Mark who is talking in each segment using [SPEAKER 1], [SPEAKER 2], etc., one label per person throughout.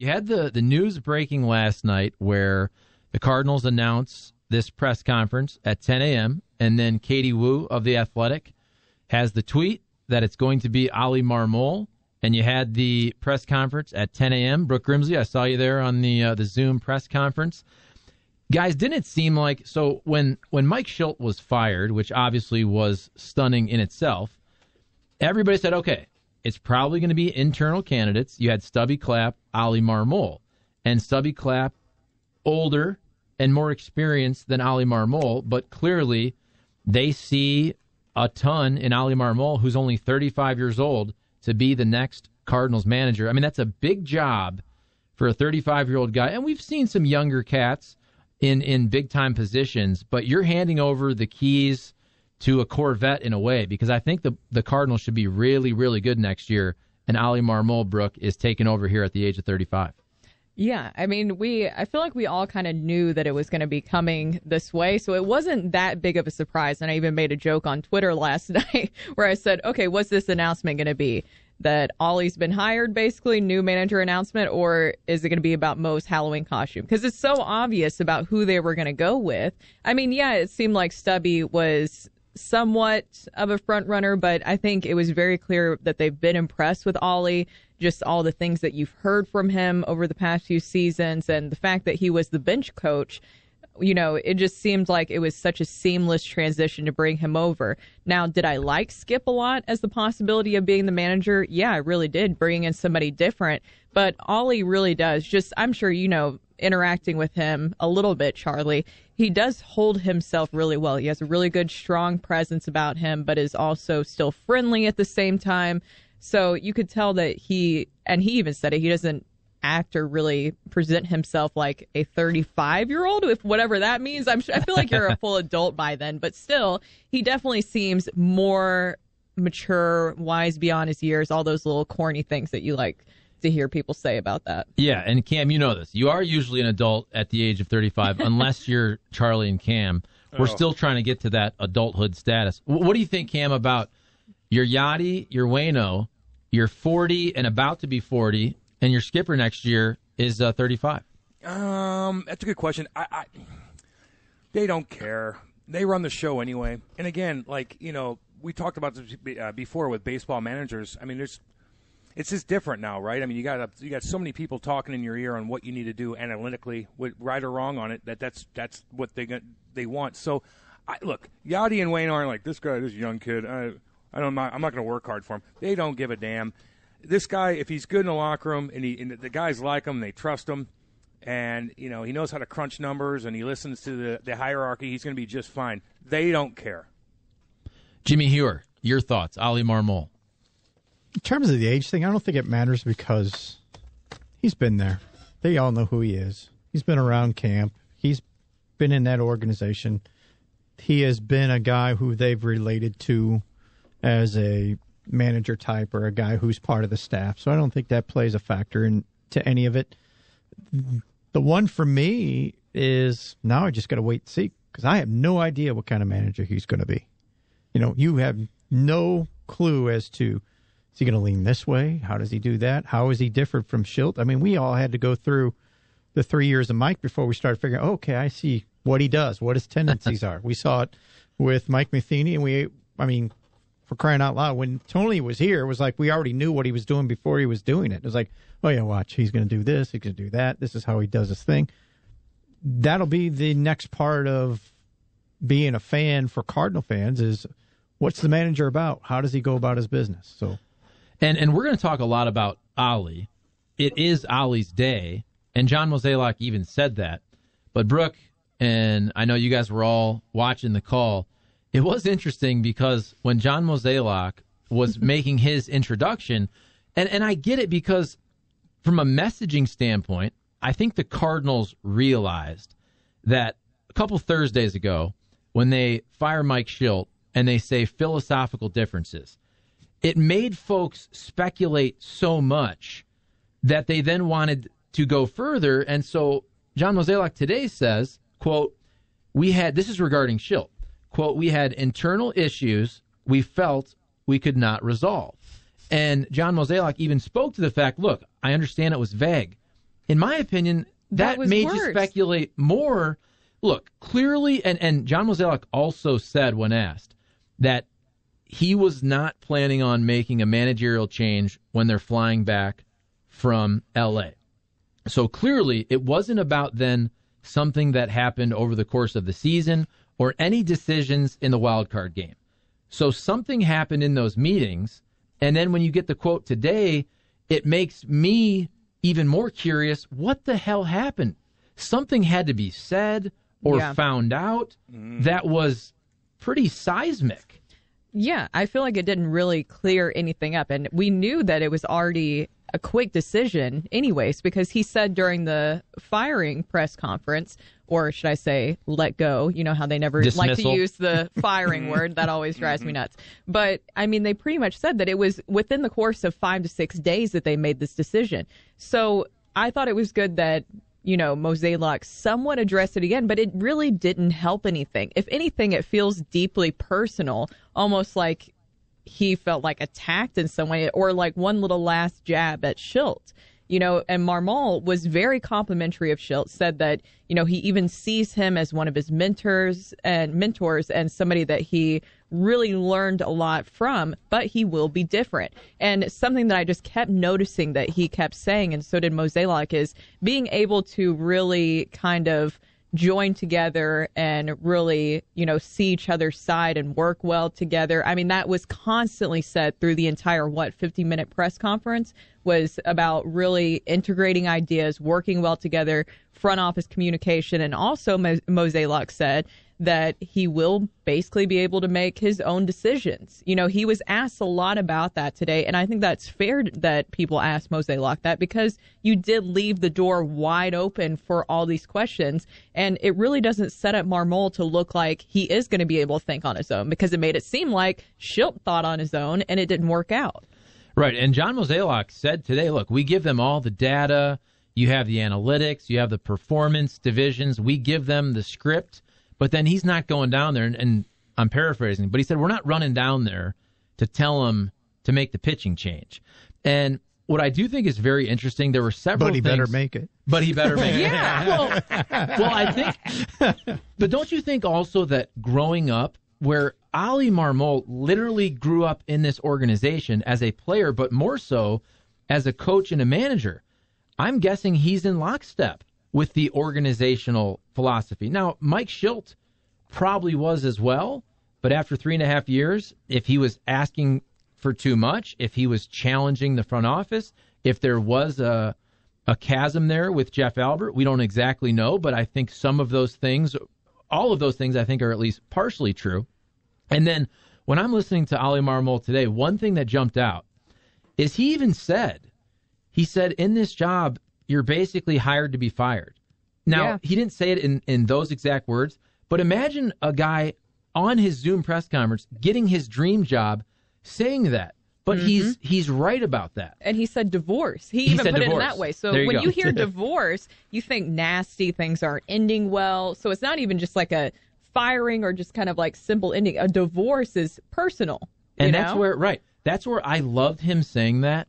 [SPEAKER 1] You had the, the news breaking last night where the Cardinals announced this press conference at 10 a.m., and then Katie Wu of The Athletic has the tweet that it's going to be Ali Marmol. And you had the press conference at 10 a.m. Brooke Grimsley, I saw you there on the uh, the Zoom press conference. Guys, didn't it seem like so when when Mike Schilt was fired, which obviously was stunning in itself, everybody said, okay, it's probably going to be internal candidates. You had Stubby Clapp, Ali Marmol, and Stubby Clapp, older and more experienced than Ali Marmol, but clearly they see a ton in Ali Marmol, who's only 35 years old, to be the next Cardinals manager. I mean, that's a big job for a 35 year old guy. And we've seen some younger cats in in big time positions, but you're handing over the keys to a Corvette in a way because I think the the Cardinals should be really really good next year, and Ali Marmolbrook is taking over here at the age of 35.
[SPEAKER 2] Yeah, I mean, we I feel like we all kind of knew that it was going to be coming this way, so it wasn't that big of a surprise. And I even made a joke on Twitter last night where I said, "Okay, what's this announcement going to be? That Ollie's been hired, basically new manager announcement, or is it going to be about Mo's Halloween costume? Because it's so obvious about who they were going to go with. I mean, yeah, it seemed like Stubby was somewhat of a front runner, but I think it was very clear that they've been impressed with Ollie, just all the things that you've heard from him over the past few seasons, and the fact that he was the bench coach. You know, it just seemed like it was such a seamless transition to bring him over. Now, did I like Skip a lot as the possibility of being the manager? Yeah, I really did, bringing in somebody different. But Ollie really does. Just, I'm sure you know interacting with him a little bit, Charlie, he does hold himself really well. He has a really good, strong presence about him, but is also still friendly at the same time. So you could tell that he, and he even said it, he doesn't act or really present himself like a 35 year old, if whatever that means. I'm I feel like you're a full adult by then, but still, he definitely seems more mature, wise beyond his years, all those little corny things that you like to hear people say about that.
[SPEAKER 1] Yeah, and Cam, you know this. You are usually an adult at the age of 35, unless you're Charlie and Cam. We're oh. still trying to get to that adulthood status. W- what do you think, Cam, about your Yachty, your Wayno, your 40 and about to be 40, and your skipper next year is uh, 35?
[SPEAKER 3] Um, that's a good question. I, I, they don't care. They run the show anyway. And again, like you know, we talked about this uh, before with baseball managers. I mean, there's it's just different now, right? I mean, you got you got so many people talking in your ear on what you need to do analytically, right or wrong on it. That that's that's what they they want. So, I, look, Yadi and Wayne aren't like this guy. This young kid, I, I don't, I'm not, not going to work hard for him. They don't give a damn. This guy, if he's good in the locker room and, he, and the guys like him, they trust him, and you know he knows how to crunch numbers and he listens to the, the hierarchy, he's going to be just fine. They don't care.
[SPEAKER 1] Jimmy Hewer, your thoughts, Ali Marmol
[SPEAKER 4] in terms of the age thing, I don't think it matters because he's been there. They all know who he is. He's been around camp. He's been in that organization. He has been a guy who they've related to as a manager type or a guy who's part of the staff. So I don't think that plays a factor into any of it. The one for me is now I just got to wait and see because I have no idea what kind of manager he's going to be. You know, you have no clue as to is he going to lean this way? How does he do that? How is he different from Schilt? I mean, we all had to go through the three years of Mike before we started figuring, okay, I see what he does, what his tendencies are. We saw it with Mike Matheny, and we, I mean, for crying out loud, when Tony was here, it was like we already knew what he was doing before he was doing it. It was like, oh yeah, watch, he's going to do this, he's going to do that. This is how he does his thing. That'll be the next part of being a fan for Cardinal fans is what's the manager about? How does he go about his business? So
[SPEAKER 1] and and we're going to talk a lot about Ali. It is Ali's day, and John Moselock even said that. But Brooke and I know you guys were all watching the call. It was interesting because when John Moselock was making his introduction, and and I get it because from a messaging standpoint, I think the Cardinals realized that a couple Thursdays ago when they fire Mike Schilt and they say philosophical differences it made folks speculate so much that they then wanted to go further. And so John Moselock today says, quote, we had, this is regarding Schilt, quote, we had internal issues we felt we could not resolve. And John Moselock even spoke to the fact, look, I understand it was vague. In my opinion, that, that made worse. you speculate more. Look, clearly, and, and John Moselock also said when asked that he was not planning on making a managerial change when they're flying back from LA. So clearly, it wasn't about then something that happened over the course of the season or any decisions in the wild card game. So something happened in those meetings. And then when you get the quote today, it makes me even more curious what the hell happened? Something had to be said or yeah. found out mm-hmm. that was pretty seismic.
[SPEAKER 2] Yeah, I feel like it didn't really clear anything up. And we knew that it was already a quick decision, anyways, because he said during the firing press conference, or should I say, let go, you know how they never Dismissal. like to use the firing word. That always drives mm-hmm. me nuts. But I mean, they pretty much said that it was within the course of five to six days that they made this decision. So I thought it was good that you know, Moselock somewhat addressed it again, but it really didn't help anything. If anything, it feels deeply personal, almost like he felt like attacked in some way, or like one little last jab at Schilt you know, and Marmol was very complimentary of Schilt. said that, you know, he even sees him as one of his mentors and mentors and somebody that he really learned a lot from, but he will be different. And something that I just kept noticing that he kept saying, and so did Moselock, is being able to really kind of – join together and really, you know, see each other's side and work well together. I mean, that was constantly said through the entire what 50 minute press conference was about really integrating ideas, working well together, front office communication, and also Mose Luck said that he will basically be able to make his own decisions. You know, he was asked a lot about that today, and I think that's fair that people ask Moselock that because you did leave the door wide open for all these questions, and it really doesn't set up Marmol to look like he is going to be able to think on his own because it made it seem like Schilt thought on his own and it didn't work out.
[SPEAKER 1] Right, and John Moselock said today, look, we give them all the data, you have the analytics, you have the performance divisions, we give them the script but then he's not going down there, and, and I'm paraphrasing, but he said, We're not running down there to tell him to make the pitching change. And what I do think is very interesting, there were several. But he things, better make it. But he better make it. yeah. Well, well, I think. But don't you think also that growing up, where Ali Marmol literally grew up in this organization as a player, but more so as a coach and a manager, I'm guessing he's in lockstep with the organizational philosophy. Now, Mike Schilt probably was as well, but after three and a half years, if he was asking for too much, if he was challenging the front office, if there was a a chasm there with Jeff Albert, we don't exactly know, but I think some of those things, all of those things, I think are at least partially true. And then when I'm listening to Ali Marmol today, one thing that jumped out is he even said, he said, in this job, you're basically hired to be fired. Now, yeah. he didn't say it in, in those exact words, but imagine a guy on his Zoom press conference getting his dream job saying that. But mm-hmm. he's he's right about that.
[SPEAKER 2] And he said divorce. He, he even put divorce. it in that way. So you when go. you hear divorce, you think nasty things aren't ending well. So it's not even just like a firing or just kind of like simple ending. A divorce is personal. And that's where
[SPEAKER 1] right. That's where I loved him saying that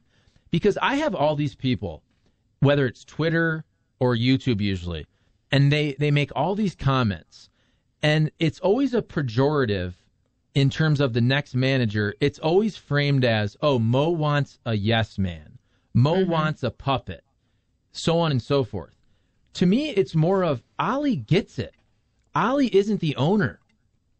[SPEAKER 1] because I have all these people whether it's Twitter or YouTube usually. And they, they make all these comments. And it's always a pejorative in terms of the next manager. It's always framed as, oh, Mo wants a yes man. Mo mm-hmm. wants a puppet. So on and so forth. To me, it's more of Ali gets it. Ali isn't the owner.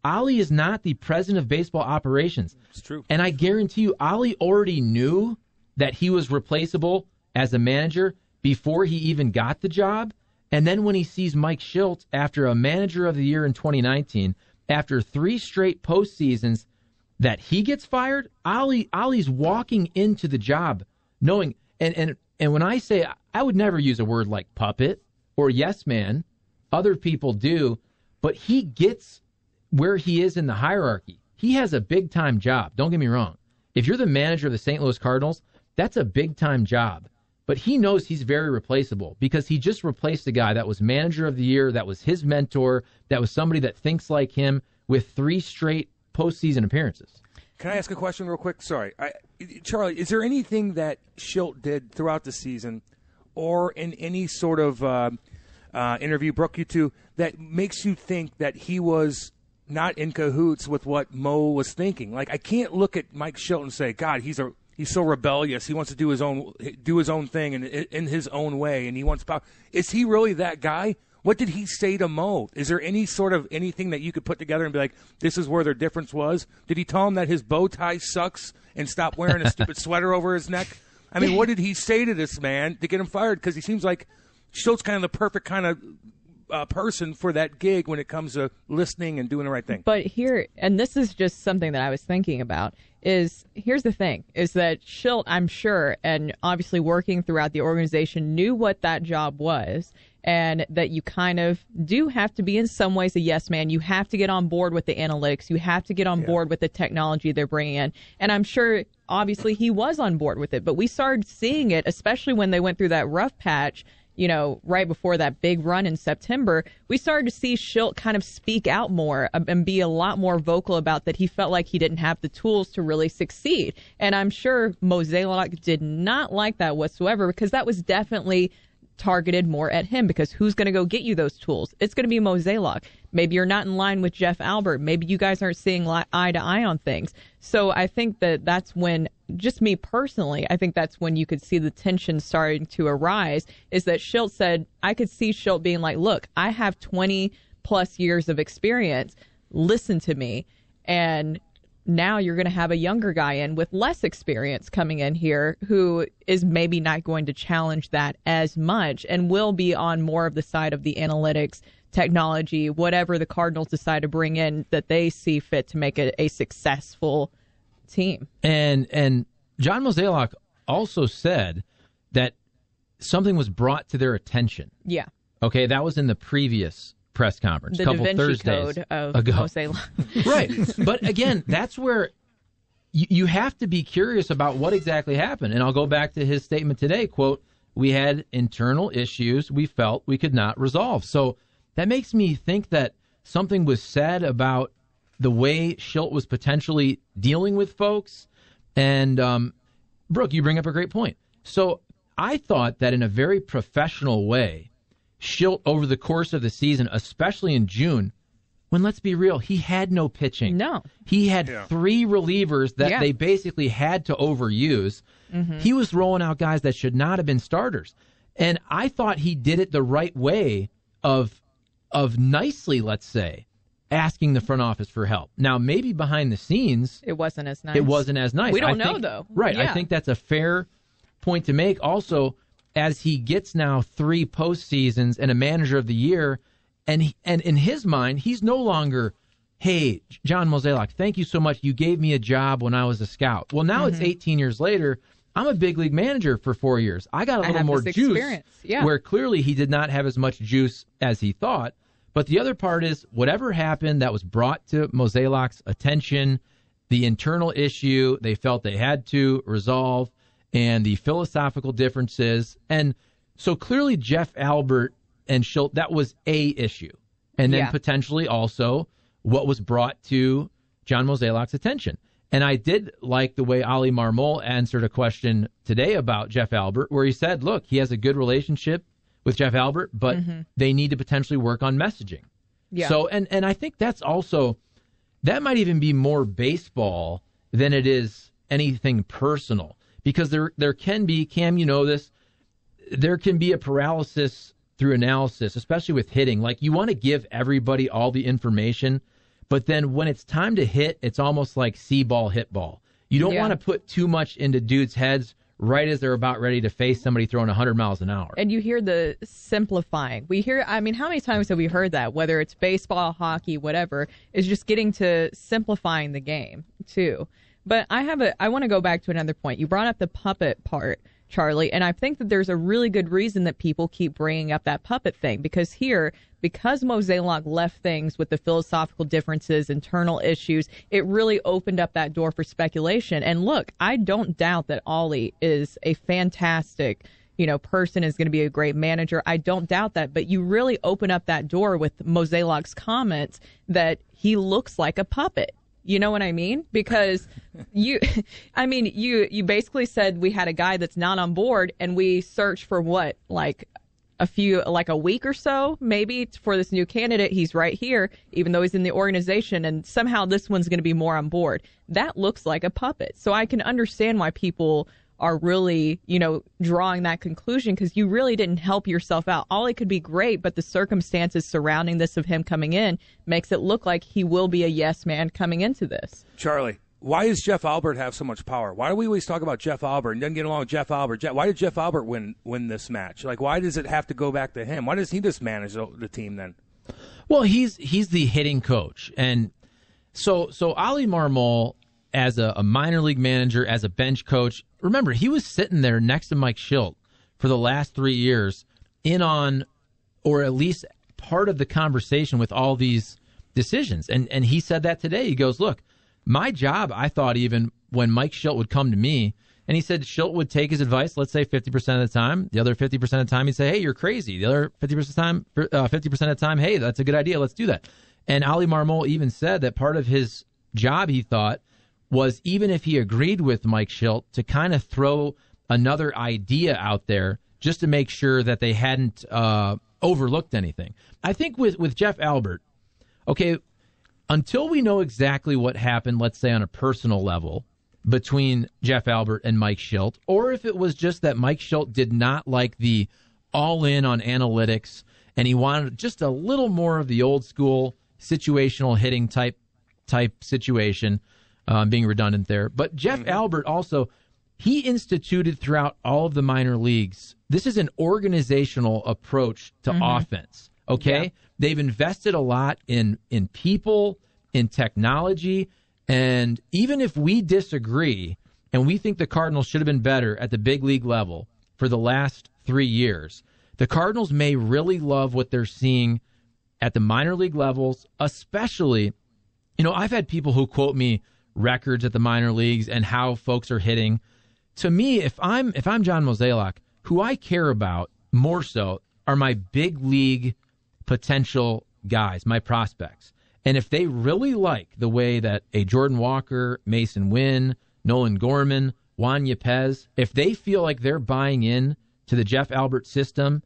[SPEAKER 1] Ali is not the president of baseball operations. It's true. And I guarantee you, Ali already knew that he was replaceable as a manager before he even got the job. And then when he sees Mike Schilt after a manager of the year in 2019, after three straight postseasons, that he gets fired, Ali's walking into the job knowing and and and when I say I would never use a word like puppet or yes man, other people do, but he gets where he is in the hierarchy. He has a big time job. Don't get me wrong. If you're the manager of the St. Louis Cardinals, that's a big time job but he knows he's very replaceable because he just replaced a guy that was manager of the year, that was his mentor, that was somebody that thinks like him with three straight postseason appearances.
[SPEAKER 3] Can I ask a question real quick? Sorry. I, Charlie, is there anything that Schilt did throughout the season or in any sort of uh, uh, interview, Brooke, you two, that makes you think that he was not in cahoots with what Mo was thinking? Like, I can't look at Mike Schilt and say, God, he's a He's so rebellious. He wants to do his own do his own thing and in his own way, and he wants power. Is he really that guy? What did he say to Mo? Is there any sort of anything that you could put together and be like, this is where their difference was? Did he tell him that his bow tie sucks and stop wearing a stupid sweater over his neck? I mean, what did he say to this man to get him fired? Because he seems like Schultz kind of the perfect kind of uh, person for that gig when it comes to listening and
[SPEAKER 2] doing the right thing. But here, and this is just something that I was thinking about, is here's the thing is that Schilt, I'm sure, and obviously working throughout the organization, knew what that job was and that you kind of do have to be in some ways a yes man. You have to get on board with the analytics. You have to get on yeah. board with the technology they're bringing in. And I'm sure, obviously, he was on board with it, but we started seeing it, especially when they went through that rough patch you know, right before that big run in September, we started to see Schilt kind of speak out more um, and be a lot more vocal about that he felt like he didn't have the tools to really succeed. And I'm sure Moselock did not like that whatsoever because that was definitely targeted more at him because who's going to go get you those tools? It's going to be Moselock. Maybe you're not in line with Jeff Albert. Maybe you guys aren't seeing eye to eye on things. So I think that that's when just me personally, I think that's when you could see the tension starting to arise. Is that Schilt said, I could see Schilt being like, look, I have 20 plus years of experience. Listen to me. And now you're going to have a younger guy in with less experience coming in here who is maybe not going to challenge that as much and will be on more of the side of the analytics, technology, whatever the Cardinals decide to bring in that they see fit to make it a successful team.
[SPEAKER 1] And and John Mozeliak also said that something was brought to their attention. Yeah. Okay, that was in the previous press conference, a couple da Vinci Thursdays Code of ago. right, but again, that's where you, you have to be curious about what exactly happened. And I'll go back to his statement today: "quote We had internal issues we felt we could not resolve." So that makes me think that something was said about the way Schilt was potentially dealing with folks. And um, Brooke, you bring up a great point. So I thought that in a very professional way, Schilt over the course of the season, especially in June, when let's be real, he had no pitching. No. He had yeah. three relievers that yeah. they basically had to overuse. Mm-hmm. He was rolling out guys that should not have been starters. And I thought he did it the right way of of nicely, let's say asking the front office for help. Now, maybe behind the scenes,
[SPEAKER 2] it wasn't as nice. It wasn't as nice. We don't I know think, though. Right. Yeah. I think
[SPEAKER 1] that's a fair point to make. Also, as he gets now three postseasons and a manager of the year, and he, and in his mind, he's no longer, hey, John Mozeliak, thank you so much. You gave me a job when I was a scout. Well, now mm-hmm. it's 18 years later. I'm a big league manager for four years. I got a little more juice. Yeah. Where clearly he did not have as much juice as he thought. But the other part is whatever happened that was brought to Moselock's attention, the internal issue they felt they had to resolve, and the philosophical differences. And so clearly, Jeff Albert and Schilt, that was a issue. And then yeah. potentially also what was brought to John Moselock's attention. And I did like the way Ali Marmol answered a question today about Jeff Albert, where he said, look, he has a good relationship with Jeff Albert, but mm-hmm. they need to potentially work on messaging. Yeah. So and and I think that's also that might even be more baseball than it is anything personal because there there can be Cam, you know this, there can be a paralysis through analysis, especially with hitting. Like you want to give everybody all the information, but then when it's time to hit, it's almost like see ball hit ball. You don't yeah. want to put too much into dudes' heads right as they're about ready to face somebody throwing 100 miles an hour.
[SPEAKER 2] And you hear the simplifying. We hear, I mean, how many times have we heard that? Whether it's baseball, hockey, whatever, is just getting to simplifying the game too. But I have a, I want to go back to another point. You brought up the puppet part Charlie. And I think that there's a really good reason that people keep bringing up that puppet thing because here, because Moselock left things with the philosophical differences, internal issues, it really opened up that door for speculation. And look, I don't doubt that Ollie is a fantastic you know, person is going to be a great manager. I don't doubt that, but you really open up that door with Moselock's comments that he looks like a puppet you know what I mean? Because you, I mean, you, you basically said we had a guy that's not on board and we searched for what, like a few, like a week or so, maybe for this new candidate. He's right here, even though he's in the organization and somehow this one's going to be more on board. That looks like a puppet. So I can understand why people are really, you know, drawing that conclusion because you really didn't help yourself out. Ollie could be great, but the circumstances surrounding this of him coming in makes it look like he will be a yes man coming into this.
[SPEAKER 3] Charlie, why does Jeff Albert have so much power? Why do we always talk about Jeff Albert and doesn't get along with Jeff Albert? Jeff, why did Jeff Albert win win this match? Like, why does it have to go back to him? Why does he just manage the team then?
[SPEAKER 1] Well, he's he's the hitting coach, and so so Ali Marmol as a, a minor league manager, as a bench coach. Remember, he was sitting there next to Mike Schilt for the last three years, in on, or at least part of the conversation with all these decisions. And and he said that today. He goes, "Look, my job. I thought even when Mike Schilt would come to me." And he said Schilt would take his advice, let's say 50% of the time. The other 50% of the time, he'd say, hey, you're crazy. The other 50% of the time, uh, 50% of the time hey, that's a good idea. Let's do that. And Ali Marmol even said that part of his job, he thought, was even if he agreed with Mike Schilt to kind of throw another idea out there just to make sure that they hadn't uh, overlooked anything. I think with with Jeff Albert, okay, until we know exactly what happened, let's say on a personal level between Jeff Albert and Mike Schilt, or if it was just that Mike Schilt did not like the all in on analytics and he wanted just a little more of the old school situational hitting type type situation um, being redundant there. But Jeff mm-hmm. Albert also, he instituted throughout all of the minor leagues. This is an organizational approach to mm-hmm. offense. Okay, yeah. they've invested a lot in in people, in technology, and even if we disagree and we think the Cardinals should have been better at the big league level for the last three years, the Cardinals may really love what they're seeing at the minor league levels, especially. You know, I've had people who quote me records at the minor leagues and how folks are hitting. To me, if I'm if I'm John Mozeliak, who I care about more so are my big league potential guys, my prospects. And if they really like the way that a Jordan Walker, Mason Wynn, Nolan Gorman, Juan Yepes, if they feel like they're buying in to the Jeff Albert system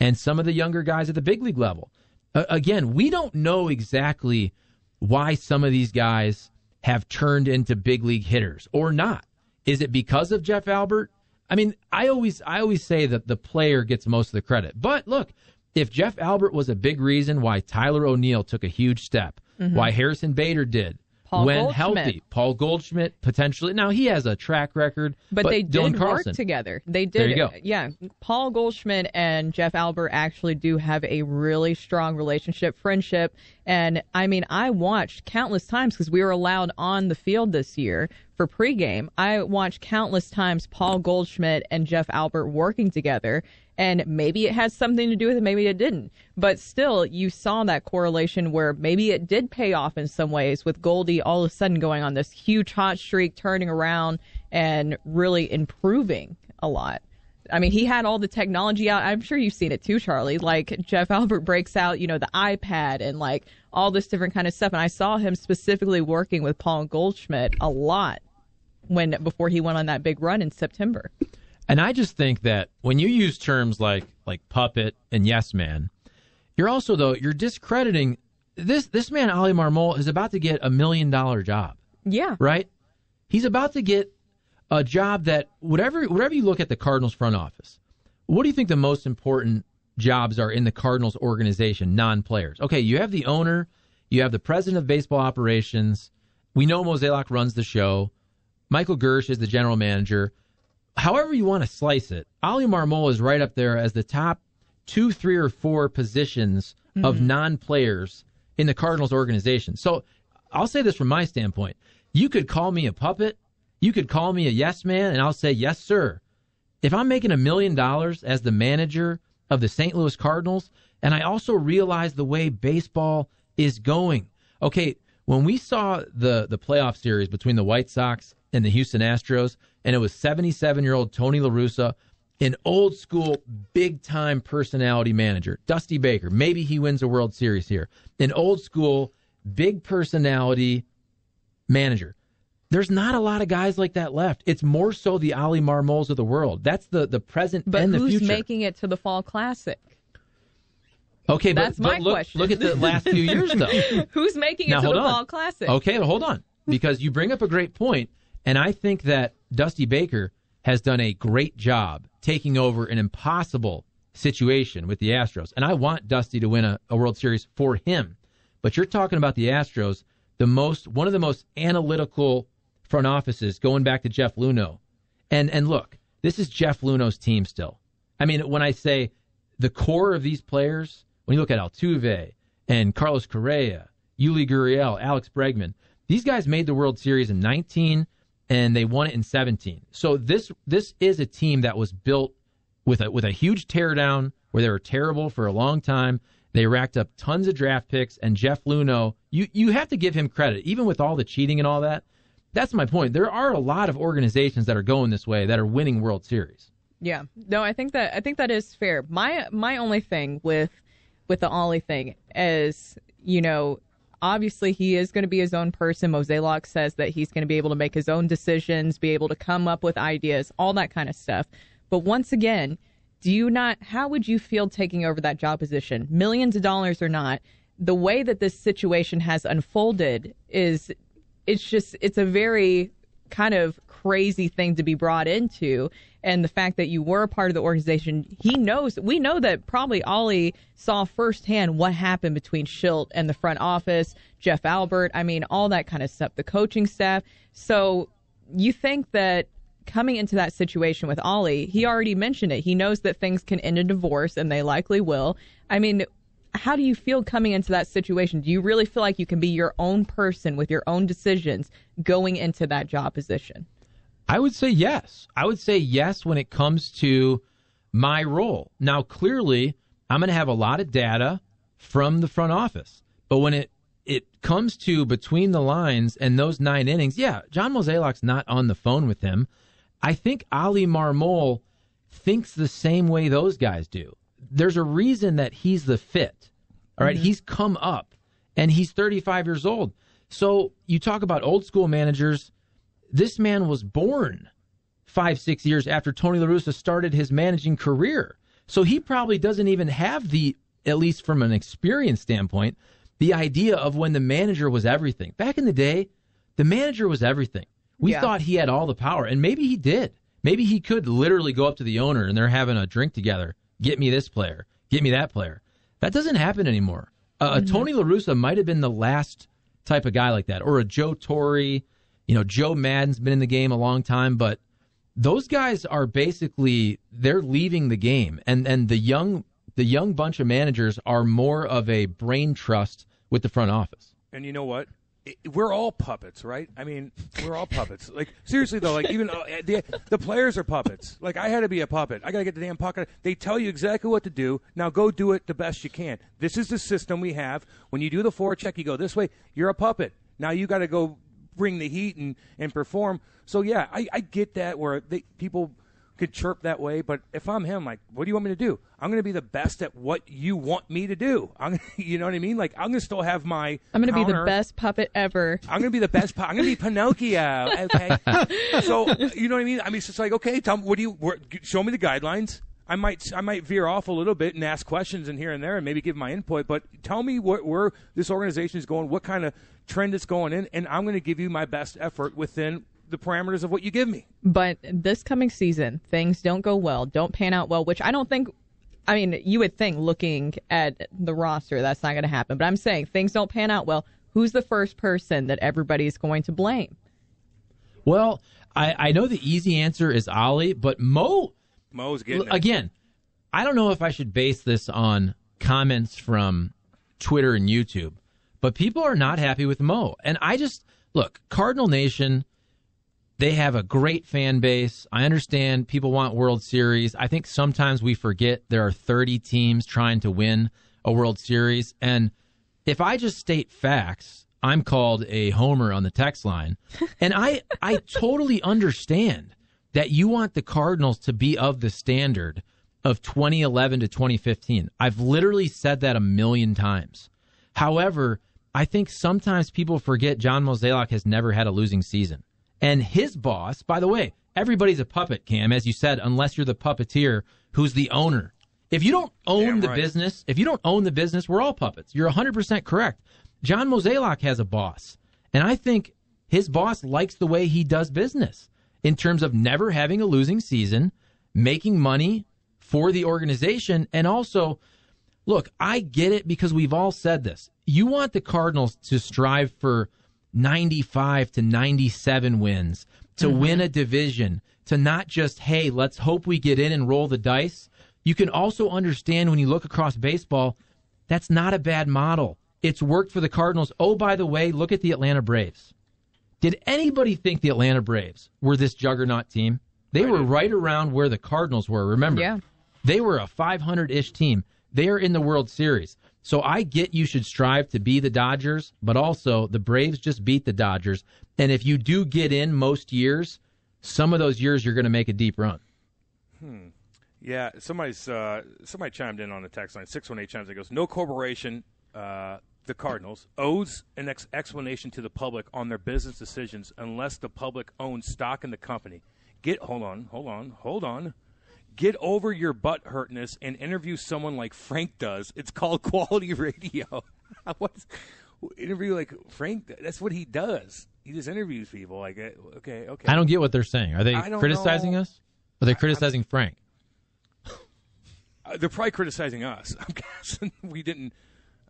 [SPEAKER 1] and some of the younger guys at the big league level. Uh, again, we don't know exactly why some of these guys have turned into big league hitters or not? Is it because of Jeff Albert? I mean, I always I always say that the player gets most of the credit. But look, if Jeff Albert was a big reason why Tyler O'Neill took a huge step, mm-hmm. why Harrison Bader did, Paul when healthy. Paul Goldschmidt potentially. Now he has a track record,
[SPEAKER 2] but, but they did work together. They did. There you go. Yeah, Paul Goldschmidt and Jeff Albert actually do have a really strong relationship, friendship, and I mean, I watched countless times because we were allowed on the field this year for pregame. I watched countless times Paul Goldschmidt and Jeff Albert working together, and maybe it has something to do with it, maybe it didn't. But still, you saw that correlation where maybe it did pay off in some ways with Goldie all of a sudden going on this huge hot streak, turning around and really improving a lot. I mean, he had all the technology out. I'm sure you've seen it too, Charlie. Like Jeff Albert breaks out, you know, the iPad and like all this different kind of stuff. And I saw him specifically working with Paul Goldschmidt a lot when before he went on that big run in September.
[SPEAKER 1] And I just think that when you use terms like like puppet and yes man, you're also though you're discrediting this this man Ali Marmol is about to get a million dollar job. Yeah. Right? He's about to get a job that whatever whatever you look at the Cardinals front office. What do you think the most important jobs are in the Cardinals organization, non-players? Okay, you have the owner, you have the president of baseball operations. We know Moselock runs the show. Michael Gersh is the general manager however you want to slice it, Ali Marmol is right up there as the top two, three, or four positions mm-hmm. of non players in the Cardinals organization. So I'll say this from my standpoint. You could call me a puppet. You could call me a yes man, and I'll say yes, sir. If I'm making a million dollars as the manager of the St. Louis Cardinals, and I also realize the way baseball is going. Okay, when we saw the the playoff series between the White Sox and the Houston Astros, and it was 77 year old Tony LaRussa, an old school, big time personality manager. Dusty Baker, maybe he wins a World Series here. An old school, big personality manager. There's not a lot of guys like that left. It's more so the Ali Marmols of the world. That's the, the present but and the future. But who's
[SPEAKER 2] making it to the Fall Classic?
[SPEAKER 1] Okay, that's but, my but look, question. Look at the last few years, though.
[SPEAKER 2] Who's making it to the on. Fall Classic? Okay, well, hold on,
[SPEAKER 1] because you bring up a great point, and I think that Dusty Baker has done a great job taking over an impossible situation with the Astros. And I want Dusty to win a, a World Series for him. But you're talking about the Astros, the most one of the most analytical front offices going back to Jeff Luno. And and look, this is Jeff Luno's team still. I mean, when I say the core of these players, when you look at Altuve and Carlos Correa, Yuli Gurriel, Alex Bregman, these guys made the World Series in 19 and they won it in 17. So this this is a team that was built with a with a huge teardown where they were terrible for a long time. They racked up tons of draft picks, and Jeff Luno, you you have to give him credit, even with all the cheating and all that. That's my point. There are a lot of organizations that are going this way that are winning World Series.
[SPEAKER 2] Yeah, no, I think that I think that is fair. My my only thing with with the Ollie thing is, you know, obviously he is going to be his own person. Moselock says that he's going to be able to make his own decisions, be able to come up with ideas, all that kind of stuff. But once again, do you not how would you feel taking over that job position? Millions of dollars or not, the way that this situation has unfolded is it's just it's a very kind of crazy thing to be brought into. And the fact that you were a part of the organization, he knows, we know that probably Ollie saw firsthand what happened between Schilt and the front office, Jeff Albert, I mean, all that kind of stuff, the coaching staff. So you think that coming into that situation with Ollie, he already mentioned it. He knows that things can end in divorce and they likely will. I mean, how do you feel coming into that situation? Do you really feel like you can be your own person with your own decisions going into that job position?
[SPEAKER 1] I would say yes. I would say yes when it comes to my role. Now, clearly, I'm going to have a lot of data from the front office, but when it it comes to between the lines and those nine innings, yeah, John Mozeliak's not on the phone with him. I think Ali Marmol thinks the same way those guys do there's a reason that he's the fit. All right? mm-hmm. he's come up and he's 35 years old. So you talk about old school managers. This man was born five, six years after Tony La Russa started his managing career. So he probably doesn't even have the, at least from an experience standpoint, the idea of when the manager was everything. Back in the day, the manager was everything. We yeah. thought he had all the power, and maybe he did. Maybe he could literally go up to the owner and they're having a drink together get me this player, get me that player. That doesn't happen anymore. Uh, mm-hmm. Tony LaRussa might have been the last type of guy like that, or a Joe Torre. You know, Joe Madden's been in the game a long time, but those guys are basically they're leaving the game, and and the young the young bunch of managers are more of a brain trust with the front office.
[SPEAKER 3] And you know what? it, we're all puppets, right? I mean, we're all puppets. Like seriously though, like even uh, the, the players are puppets. Like I had to be a puppet. I got to get the damn pocket. They tell you exactly what to do. Now go do it the best you can. This is the system we have. When you do the forecheck, you go this way. You're a puppet. Now you got to go bring the heat and and perform. So yeah, I, I get that where they, people could chirp that way. But if I'm him, like, what do you want me to do? I'm going to be the best at what you want me to do. I'm, gonna, you know what I mean? Like, I'm going to still have my. I'm going to be the best
[SPEAKER 2] puppet ever. I'm going to be the best. Pu-
[SPEAKER 3] I'm going to be Pinocchio. Okay. so you know what I mean? I mean, it's just like, okay, Tom, what do you? show me the guidelines. I might I might veer off a little bit and ask questions and here and there and maybe give my input, but tell me what, where this organization is going, what kind of trend it's going in, and I'm going to give you my best effort within the parameters of what you give me.
[SPEAKER 2] But this coming season, things don't go well, don't pan out well, which I don't think. I mean, you would think looking at the roster, that's not going to happen. But I'm saying things don't pan out well. Who's the first person that everybody's going to blame?
[SPEAKER 1] Well, I, I know the easy answer is Ollie, but Mo. Mo's getting it. Again, I don't know if I should base this on comments from Twitter and YouTube, but people are not happy with Mo. And I just look, Cardinal Nation they have a great fan base. I understand people want World Series. I think sometimes we forget there are 30 teams trying to win a World Series. And if I just state facts, I'm called a homer on the text line. And I, I totally understand that you want the Cardinals to be of the standard of 2011 to 2015. I've literally said that a million times. However, I think sometimes people forget John Mozeliak has never had a losing season. And his boss, by the way, everybody's a puppet, Cam, as you said, unless you're the puppeteer who's the owner. If you don't own Damn the right. business, if you don't own the business, we're all puppets. You're 100% correct. John Moselock has a boss, and I think his boss likes the way he does business in terms of never having a losing season, making money for the organization, and also, look, I get it because we've all said this. You want the Cardinals to strive for – 95 to 97 wins, to mm-hmm. win a division, to not just, hey, let's hope we get in and roll the dice. You can also understand when you look across baseball, that's not a bad model. It's worked for the Cardinals. Oh, by the way, look at the Atlanta Braves. Did anybody think the Atlanta Braves were this juggernaut team? They were right around where the Cardinals were. Remember, yeah. they were a 500 ish team. They are in the World Series. So I get you should strive to be the Dodgers, but also the Braves just beat the Dodgers. And if you do get in most years, some of those years you're going to make a deep run.
[SPEAKER 3] Hmm. Yeah, somebody's uh, somebody chimed in on the text line six one eight chimes. It goes no corporation. Uh, the Cardinals owes an ex- explanation to the public on their business decisions unless the public owns stock in the company. Get hold on, hold on, hold on get over your butt hurtness and interview someone like Frank does. It's called quality radio. What's interview like Frank? That's what he does. He just interviews people. Like eh, okay, okay. I don't get what they're saying. Are they criticizing know. us?
[SPEAKER 1] Are they criticizing I, Frank?
[SPEAKER 3] Uh, they're probably criticizing us. I'm guessing we didn't.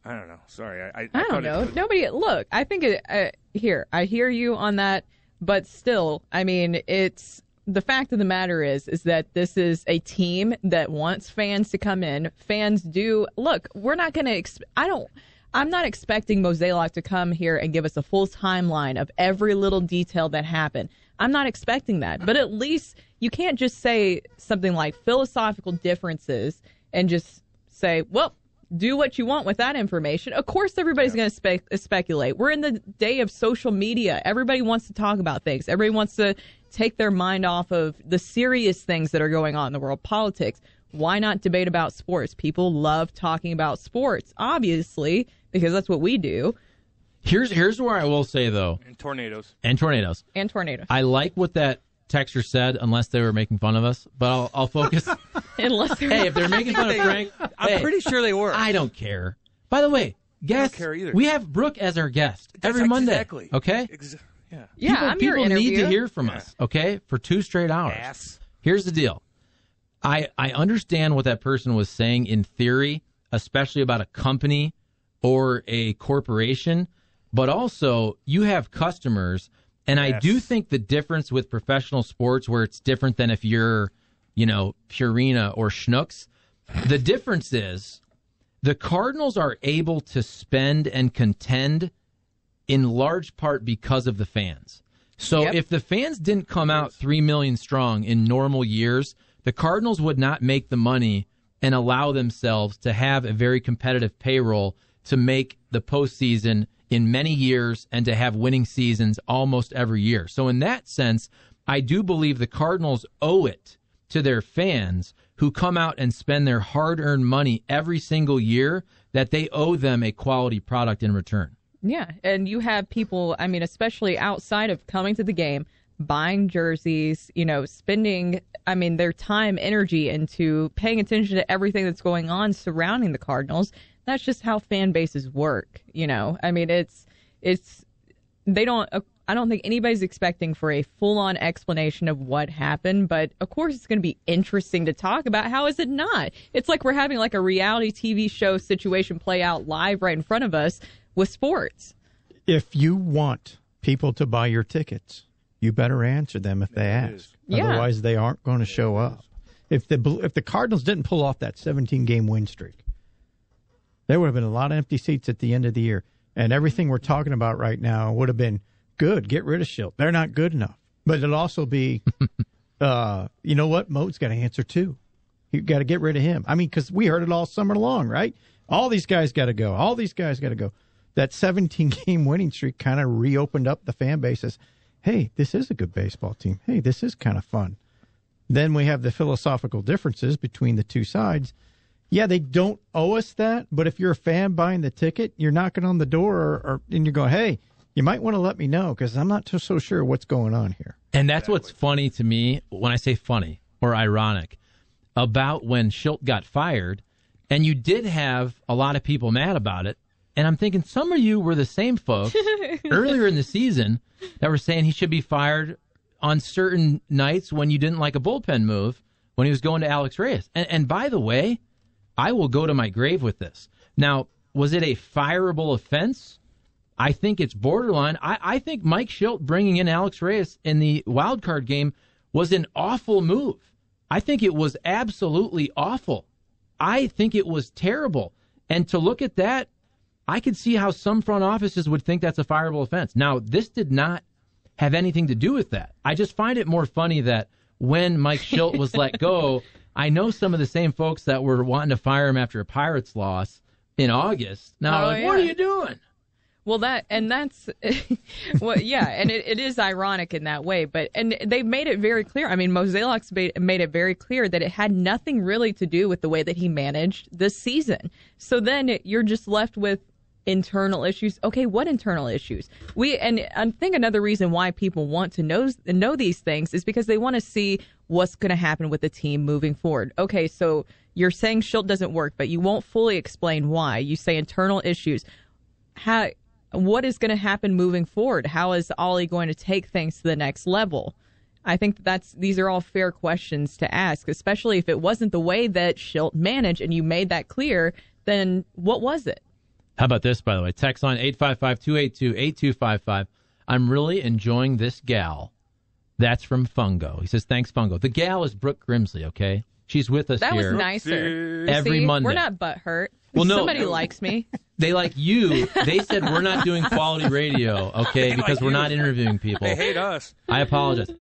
[SPEAKER 3] I don't know. Sorry, I. I, I don't know.
[SPEAKER 2] Nobody. Look, I think it. Uh, here, I hear you on that, but still, I mean, it's the fact of the matter is is that this is a team that wants fans to come in. Fans do look. We're not going to. I don't. I'm not expecting Moselock to come here and give us a full timeline of every little detail that happened. I'm not expecting that. But at least you can't just say something like philosophical differences and just say, well, do what you want with that information. Of course, everybody's yeah. going to spe- speculate. We're in the day of social media. Everybody wants to talk about things. Everybody wants to take their mind off of the serious things that are going on in the world politics. Why not debate about sports? People love talking about sports, obviously, because that's what we do. Here's here's where I will
[SPEAKER 1] say though. And tornadoes. And tornadoes. And tornadoes. I like what that texture said, unless they were making fun of us. But I'll, I'll focus.
[SPEAKER 3] unless they're hey, if they're making fun of Frank, I'm hey, pretty sure
[SPEAKER 1] they were. I don't care. By the way, guests, we have Brooke as our guest That's every Monday. Exactly. Okay. Exactly. Yeah, People, I'm people your need to hear from yeah. us. Okay, for two straight hours. Ass. Here's the deal. I I understand what that person was saying in theory, especially about a company or a corporation, but also you have customers, and yes. I do think the difference with professional sports, where it's different than if you're, you know, Purina or Schnucks. The difference is the Cardinals are able to spend and contend in large part because of the fans. So yep. if the fans didn't come out 3 million strong in normal years, the Cardinals would not make the money and allow themselves to have a very competitive payroll to make the postseason in many years and to have winning seasons almost every year. So, in that sense, I do believe the Cardinals owe it to their fans who come out and spend their hard earned money every single year that they owe them a quality product in return.
[SPEAKER 2] Yeah, and you have people, I mean, especially outside of coming to the game, buying jerseys, you know, spending, I mean, their time, energy into paying attention to everything that's going on surrounding the Cardinals. That's just how fan bases work, you know. I mean, it's it's they don't uh, I don't think anybody's expecting for a full-on explanation of what happened, but of course it's going to be interesting to talk about. How is it not? It's like we're having like a reality TV show situation play out live right in front of us with sports.
[SPEAKER 4] If you want people to buy your tickets, you better answer them if they ask. Otherwise, they aren't going to show up. If the if the Cardinals didn't pull off that 17 game win streak, there would have been a lot of empty seats at the end of the year, and everything we're talking about right now would have been good. Get rid of Schilt. They're not good enough. But it'll also be, uh, you know what? Moat's got to answer too. You got to get rid of him. I mean, because we heard it all summer long, right? All these guys got to go. All these guys got to go that 17 game winning streak kind of reopened up the fan bases. hey, this is a good baseball team. Hey, this is kind of fun. Then we have the philosophical differences between the two sides. Yeah, they don't owe us that, but if you're a fan buying the ticket, you're knocking on the door or, or and you're going, hey, you might want to let me know because I'm not so sure what's going on here.
[SPEAKER 1] And that's exactly. what's funny to me when I say funny or ironic about when Schilt got fired. And you did have a lot of people mad about it and I'm thinking some of you were the same folks earlier in the season that were saying he should be fired on certain nights when you didn't like a bullpen move when he was going to Alex Reyes. And, and by the way, I will go to my grave with this. Now, was it a fireable offense? I think it's borderline. I, I think Mike Schilt bringing in Alex Reyes in the wild card game was an awful move. I think it was absolutely awful. I think it was terrible. And to look at that I could see how some front offices would think that's a fireable offense. Now, this did not have anything to do with that. I just find it more funny that when Mike Schilt was let go, I know some of the same folks that were wanting to fire him after a Pirates loss in August. Now, oh, like, yeah. what are
[SPEAKER 2] you doing? Well, that and that's well, yeah, and it, it is ironic in that way. But and they made it very clear. I mean, Moselox made, made it very clear that it had nothing really to do with the way that he managed this season. So then you're just left with internal issues. Okay, what internal issues? We and I think another reason why people want to know know these things is because they want to see what's going to happen with the team moving forward. Okay, so you're saying Schilt doesn't work, but you won't fully explain why. You say internal issues. How what is going to happen moving forward? How is Ollie going to take things to the next level? I think that's these are all fair questions to ask, especially if it wasn't the way that Schilt managed and you made that clear, then what was it?
[SPEAKER 1] How about this, by the way? Text line 855 282 8255. I'm really enjoying this gal. That's from Fungo. He says, Thanks, Fungo. The gal is Brooke Grimsley, okay? She's with us that here. was nicer. Every See, Monday. We're not
[SPEAKER 2] butthurt. Well, no. Somebody likes me.
[SPEAKER 1] They like you. They said we're not doing quality radio, okay, they because like we're you. not interviewing people. They hate us. I apologize.